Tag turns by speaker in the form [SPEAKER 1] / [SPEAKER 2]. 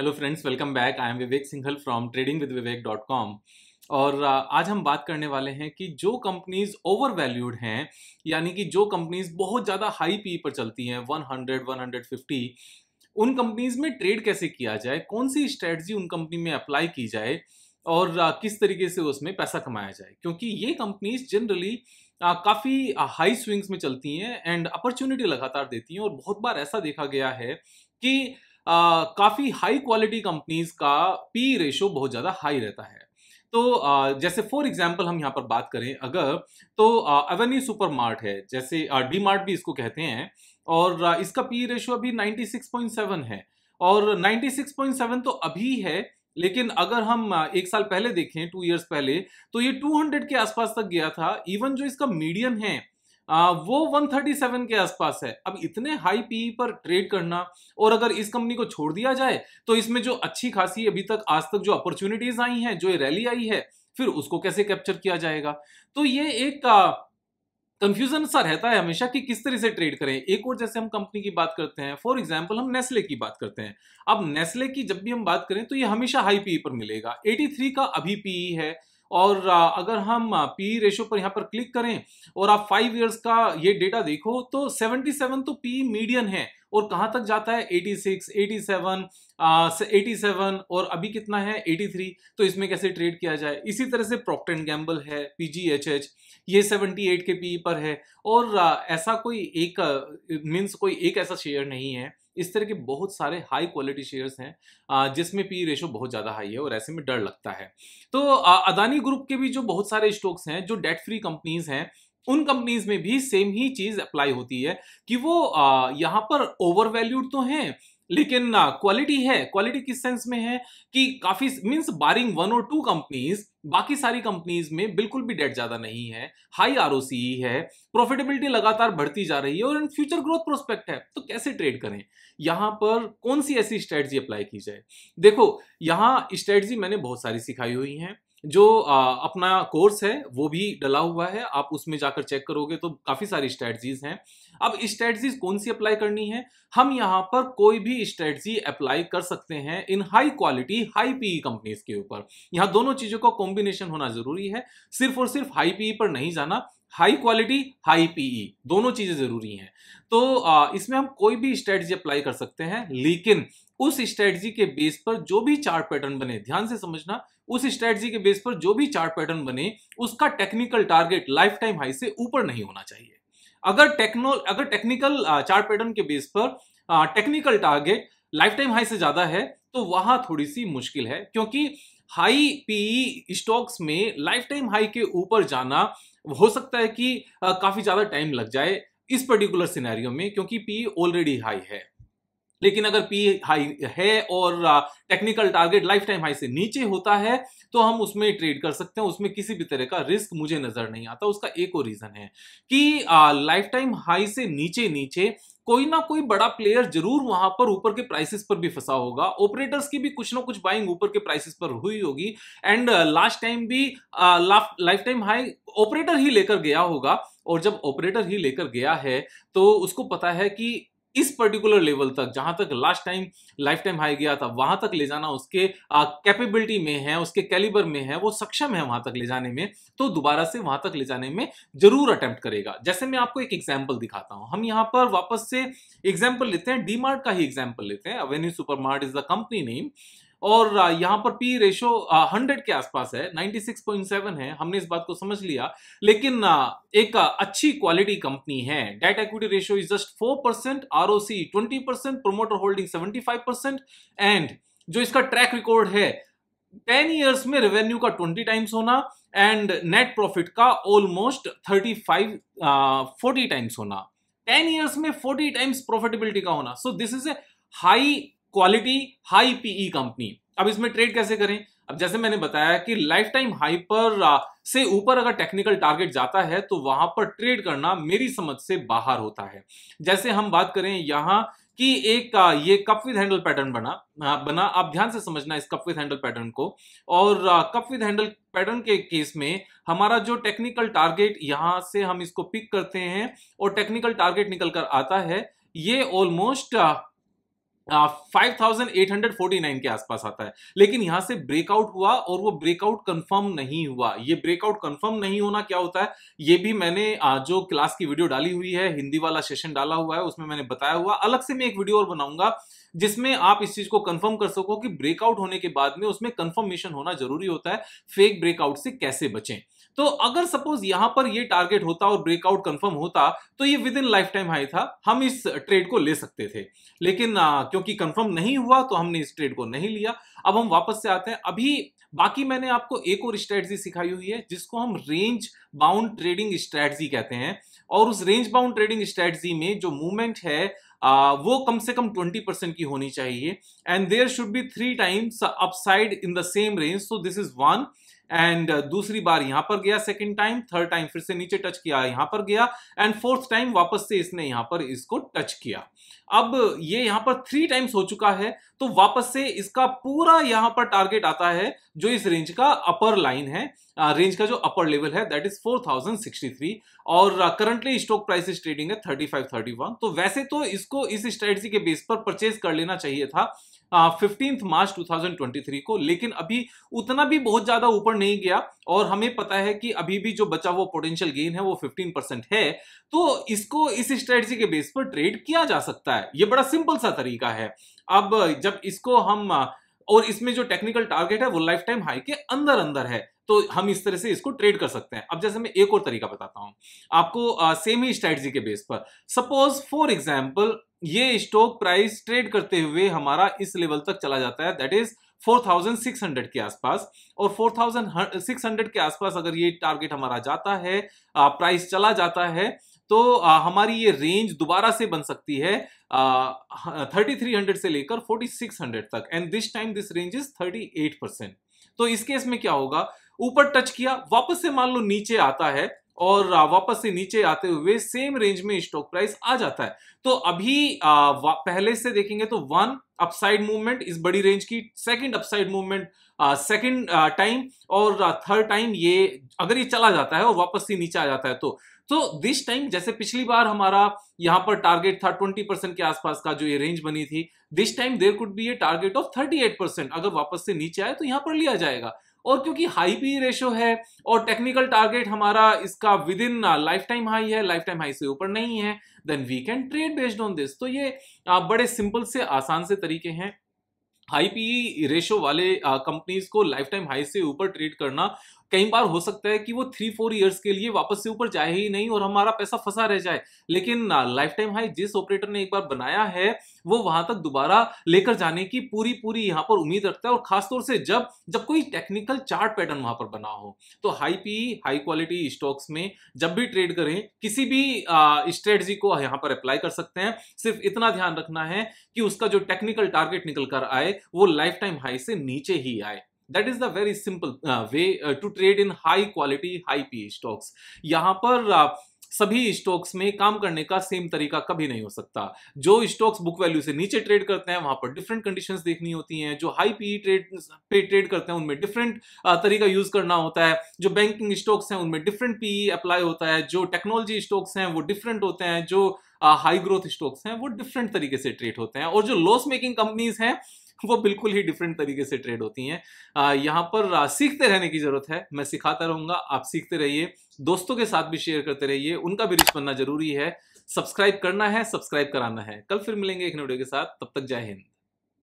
[SPEAKER 1] hello friends welcome back I am Vivek Singhal from trading with Vivek dot com और uh, आज हम बात करने वाले हैं कि जो कंपनीज ओवर वैल्यूड हैं यानी कि जो कंपनीज बहुत ज़्यादा हाई पी पर चलती हैं 100 150 उन कंपनीज में ट्रेड कैसे किया जाए कौन सी स्ट्रेटजी उन कंपनी में अप्लाई की जाए और uh, किस तरीके से उसमें पैसा कमाया जाए क्योंकि ये कंपनीज जनरली काफ़ी हाई स्विंग्स में चलती हैं एंड अपॉर्चुनिटी लगातार देती हैं और बहुत बार ऐसा देखा गया है कि काफ़ी हाई क्वालिटी कंपनीज का पी रेशो बहुत ज़्यादा हाई रहता है तो जैसे फॉर एग्जाम्पल हम यहाँ पर बात करें अगर तो एवेन्यू सुपर मार्ट है जैसे डी मार्ट भी इसको कहते हैं और इसका पी रेशो अभी 96.7 है और 96.7 तो अभी है लेकिन अगर हम एक साल पहले देखें टू इयर्स पहले तो ये 200 के आसपास तक गया था इवन जो इसका मीडियम है आ, वो 137 के आसपास है अब इतने हाई पी e पर ट्रेड करना और अगर इस कंपनी को छोड़ दिया जाए तो इसमें जो अच्छी खासी अभी तक आज तक जो अपॉर्चुनिटीज आई हैं जो रैली आई है फिर उसको कैसे कैप्चर किया जाएगा तो ये एक कंफ्यूजन सा रहता है हमेशा कि किस तरह से ट्रेड करें एक और जैसे हम कंपनी की बात करते हैं फॉर एग्जाम्पल हम नेस्ले की बात करते हैं अब नेस्ले की जब भी हम बात करें तो ये हमेशा हाई पी e पर मिलेगा 83 का अभी पीई e है और अगर हम पी रेशो e पर यहाँ पर क्लिक करें और आप फाइव ईयर्स का ये डेटा देखो तो 77 तो पी मीडियन e है और कहाँ तक जाता है 86, 87, एटी 87 और अभी कितना है 83 तो इसमें कैसे ट्रेड किया जाए इसी तरह से प्रॉप्ट एंड गैम्बल है पीजीएचएच ये 78 के पी e पर है और ऐसा कोई एक मीन्स कोई एक ऐसा शेयर नहीं है इस तरह के बहुत सारे हाई क्वालिटी शेयर्स हैं जिसमें पी रेशो e बहुत ज़्यादा हाई है और ऐसे में डर लगता है तो अदानी ग्रुप के भी जो बहुत सारे स्टॉक्स हैं जो डेट फ्री कंपनीज हैं उन कंपनीज में भी सेम ही चीज अप्लाई होती है कि वो यहाँ पर ओवर वैल्यूड तो हैं लेकिन क्वालिटी है क्वालिटी किस सेंस में है कि काफी मींस बारिंग वन और टू कंपनीज बाकी सारी कंपनीज में बिल्कुल भी डेट ज्यादा नहीं है हाई आर e है प्रॉफिटेबिलिटी लगातार बढ़ती जा रही है और इन फ्यूचर ग्रोथ प्रोस्पेक्ट है तो कैसे ट्रेड करें यहां पर कौन सी ऐसी स्ट्रेटजी अप्लाई की जाए देखो यहाँ स्ट्रेटजी मैंने बहुत सारी सिखाई हुई है जो आ, अपना कोर्स है वो भी डला हुआ है आप उसमें जाकर चेक करोगे तो काफ़ी सारी स्ट्रेटजीज हैं अब स्ट्रेटजी कौन सी अप्लाई करनी है हम यहां पर कोई भी स्ट्रेटजी अप्लाई कर सकते हैं इन high quality high PE companies के ऊपर यहां दोनों चीजों का कॉम्बिनेशन होना जरूरी है सिर्फ और सिर्फ हाई पीई e पर नहीं जाना हाई क्वालिटी हाई पीई दोनों चीजें जरूरी हैं तो इसमें हम कोई भी स्ट्रेटजी अप्लाई कर सकते हैं लेकिन उस स्ट्रेटजी के बेस पर जो भी चार्ट पैटर्न बने ध्यान से समझना उस स्ट्रेटजी के बेस पर जो भी चार्ट पैटर्न बने उसका technical target lifetime high से ऊपर नहीं होना चाहिए अगर टेक्नो अगर टेक्निकल चार्ट पैटर्न के बेस पर technical target lifetime high से ज़्यादा है तो वहां थोड़ी सी मुश्किल है क्योंकि हाई पी स्टॉक्स में लाइफ टाइम हाई के ऊपर जाना हो सकता है कि काफ़ी ज़्यादा टाइम लग जाए इस पर्टिकुलर सिनेरियो में क्योंकि पी ऑलरेडी हाई है लेकिन अगर पी हाई है और technical target lifetime high से नीचे होता है तो हम उसमें ट्रेड कर सकते हैं उसमें किसी भी तरह का रिस्क मुझे नजर नहीं आता उसका एक और रीजन है कि लाइफ टाइम हाई से नीचे नीचे कोई ना कोई बड़ा प्लेयर जरूर वहां पर ऊपर के प्राइसेस पर भी फंसा होगा ऑपरेटर्स की भी कुछ ना कुछ बाइंग ऊपर के प्राइसेस पर हुई होगी एंड लास्ट टाइम भी लाइफ टाइम हाई ऑपरेटर ही लेकर गया होगा और जब ऑपरेटर ही लेकर गया है तो उसको पता है कि इस पर्टिकुलर लेवल तक जहां तक last time lifetime high गया था वहां तक ले जाना उसके कैपेबिलिटी में है उसके कैलिबर में है वो सक्षम है वहां तक ले जाने में तो दोबारा से वहां तक ले जाने में जरूर अटेम्प्ट करेगा जैसे मैं आपको एक एग्जाम्पल दिखाता हूं हम यहां पर वापस से एग्जाम्पल लेते हैं डीमार्ट का ही एग्जाम्पल लेते हैं Avenue Super Mart is the company name और यहां पर पी रेशो हंड्रेड के आसपास है 96.7 है हमने इस बात को समझ लिया लेकिन एक अच्छी क्वालिटी कंपनी है debt equity ratio is just four percent R O C twenty percent promoter holding seventy five percent and जो इसका ट्रैक रिकॉर्ड है टेन ईयर्स में रेवेन्यू का ट्वेंटी टाइम्स होना एंड नेट प्रॉफिट का almost thirty five forty times होना ten years में forty times profitability का होना so this is a high quality high PE company अब इसमें ट्रेड कैसे करें अब जैसे मैंने बताया कि लाइफ टाइम हाई पर से ऊपर अगर टेक्निकल टारगेट जाता है तो वहां पर ट्रेड करना मेरी समझ से बाहर होता है जैसे हम बात करें यहाँ कि एक ये कप विद हैंडल पैटर्न बना बना आप ध्यान से समझना इस कप विद हैंडल पैटर्न को और कप विद हैंडल पैटर्न के केस में हमारा जो टेक्निकल टारगेट यहाँ से हम इसको पिक करते हैं और टेक्निकल टारगेट निकल कर आता है ये ऑलमोस्ट 5849 के आसपास आता है लेकिन यहां से ब्रेकआउट हुआ और वो ब्रेकआउट कंफर्म नहीं हुआ ये ब्रेकआउट कंफर्म नहीं होना क्या होता है ये भी मैंने जो क्लास की वीडियो डाली हुई है हिंदी वाला सेशन डाला हुआ है उसमें मैंने बताया हुआ अलग से मैं एक वीडियो और बनाऊंगा जिसमें आप इस चीज को कंफर्म कर सको कि ब्रेकआउट होने के बाद में उसमें कंफर्मेशन होना जरूरी होता है फेक ब्रेकआउट से कैसे बचें तो अगर सपोज यहां पर ये टारगेट होता और ब्रेकआउट कंफर्म होता तो ये within lifetime high था हम इस ट्रेड को ले सकते थे लेकिन आ, क्योंकि कंफर्म नहीं हुआ तो हमने इस ट्रेड को नहीं लिया अब हम वापस से आते हैं अभी बाकी मैंने आपको एक और स्ट्रेटजी सिखाई हुई है जिसको हम रेंज बाउंड ट्रेडिंग स्ट्रेटजी कहते हैं और उस रेंज बाउंड ट्रेडिंग स्ट्रेटजी में जो मूवमेंट है आ, वो कम से कम 20 परसेंट की होनी चाहिए and there should be three times upside in the same range so this is one and दूसरी बार यहां पर गया सेकेंड टाइम थर्ड टाइम फिर से नीचे टच किया यहां पर गया एंड फोर्थ टाइम वापस से इसने यहां पर इसको टच किया अब ये यहां पर थ्री टाइम्स हो चुका है तो वापस से इसका पूरा यहां पर टारगेट आता है जो इस रेंज का अपर लाइन है रेंज का जो अपर लेवल है दैट इज 4063 और currently stock price is trading है 3531 तो वैसे तो इसको इस स्ट्रेटजी के बेस पर परचेज कर लेना चाहिए था फिफ्टींथ मार्च 2023 को लेकिन अभी उतना भी बहुत ज्यादा ऊपर नहीं गया और हमें पता है कि अभी भी जो बचा वो पोटेंशियल गेन है वो 15 परसेंट है तो इसको इस स्ट्रेटजी के बेस पर ट्रेड किया जा सकता है ये बड़ा सिंपल सा तरीका है अब जब इसको हम और इसमें जो टेक्निकल टारगेट है वो लाइफ टाइम हाई के अंदर अंदर है तो हम इस तरह से इसको ट्रेड कर सकते हैं अब जैसे मैं एक और तरीका बताता हूं आपको सेम ही स्ट्रेटजी के बेस पर सपोज फॉर एग्जाम्पल ये स्टॉक प्राइस ट्रेड करते हुए हमारा इस लेवल तक चला जाता है दैट इज 4600 के आसपास और 4600 के आसपास अगर ये टारगेट हमारा जाता है प्राइस चला जाता है तो आ, हमारी ये रेंज दोबारा से बन सकती है थर्टी थ्री हंड्रेड से लेकर फोर्टी सिक्स हंड्रेड तक and this time this range is thirty eight percent तो इस केस में क्या होगा ऊपर टच किया वापस से मान लो नीचे आता है और वापस से नीचे आते हुए सेम रेंज में स्टॉक प्राइस आ जाता है तो अभी पहले से देखेंगे तो वन अपसाइड मूवमेंट इस बड़ी रेंज की second upside movement second time और थर्ड टाइम ये अगर ये चला जाता है और वापस से नीचे आ जाता है तो तो दिस टाइम जैसे पिछली बार हमारा यहां पर टारगेट था 20 परसेंट के आसपास का जो ये रेंज बनी थी this time there could be a target of 38 percent अगर वापस से नीचे आए तो यहां पर लिया जाएगा और क्योंकि हाई पी रेशो है और टेक्निकल टारगेट हमारा इसका within lifetime high है लाइफ टाइम हाई से ऊपर नहीं है then we can trade based on this तो ये बड़े सिंपल से आसान से तरीके हैं हाई पी रेशो वाले कंपनीज को लाइफ टाइम हाई से ऊपर ट्रेड करना कई बार हो सकता है कि वो थ्री फोर ईयर्स के लिए वापस से ऊपर जाए ही नहीं और हमारा पैसा फंसा रह जाए लेकिन लाइफ टाइम हाई जिस ऑपरेटर ने एक बार बनाया है वो वहां तक दोबारा लेकर जाने की पूरी पूरी यहाँ पर उम्मीद रखता है और खासतौर से जब जब कोई टेक्निकल चार्ट पैटर्न वहां पर बना हो तो high P high quality stocks में जब भी ट्रेड करें किसी भी स्ट्रेटजी को यहाँ पर अप्लाई कर सकते हैं सिर्फ इतना ध्यान रखना है कि उसका जो टेक्निकल टारगेट निकल कर आए वो लाइफ टाइम हाई से नीचे ही आए that is the very simple way to trade in high quality high P stocks यहां पर uh, सभी स्टॉक्स में काम करने का सेम तरीका कभी नहीं हो सकता जो स्टॉक्स बुक वैल्यू से नीचे ट्रेड करते हैं वहां पर डिफरेंट कंडीशंस देखनी होती हैं जो हाई पी ट्रेड पे ट्रेड करते हैं उनमें डिफरेंट uh, तरीका यूज करना होता है जो बैंकिंग स्टॉक्स हैं उनमें डिफरेंट पी अप्लाई होता है जो टेक्नोलॉजी स्टॉक्स हैं वो डिफरेंट होते हैं जो हाई ग्रोथ स्टॉक्स हैं वो डिफरेंट तरीके से ट्रेड होते हैं और जो लॉस मेकिंग कंपनीज हैं वो बिल्कुल ही डिफरेंट तरीके से ट्रेड होती हैं यहाँ पर सीखते रहने की ज़रूरत है मैं सिखाता रहूंगा आप सीखते रहिए दोस्तों के साथ भी शेयर करते रहिए उनका भी रिच बनना जरूरी है सब्सक्राइब करना है सब्सक्राइब कराना है कल फिर मिलेंगे एक वीडियो के साथ तब तक जय हिंद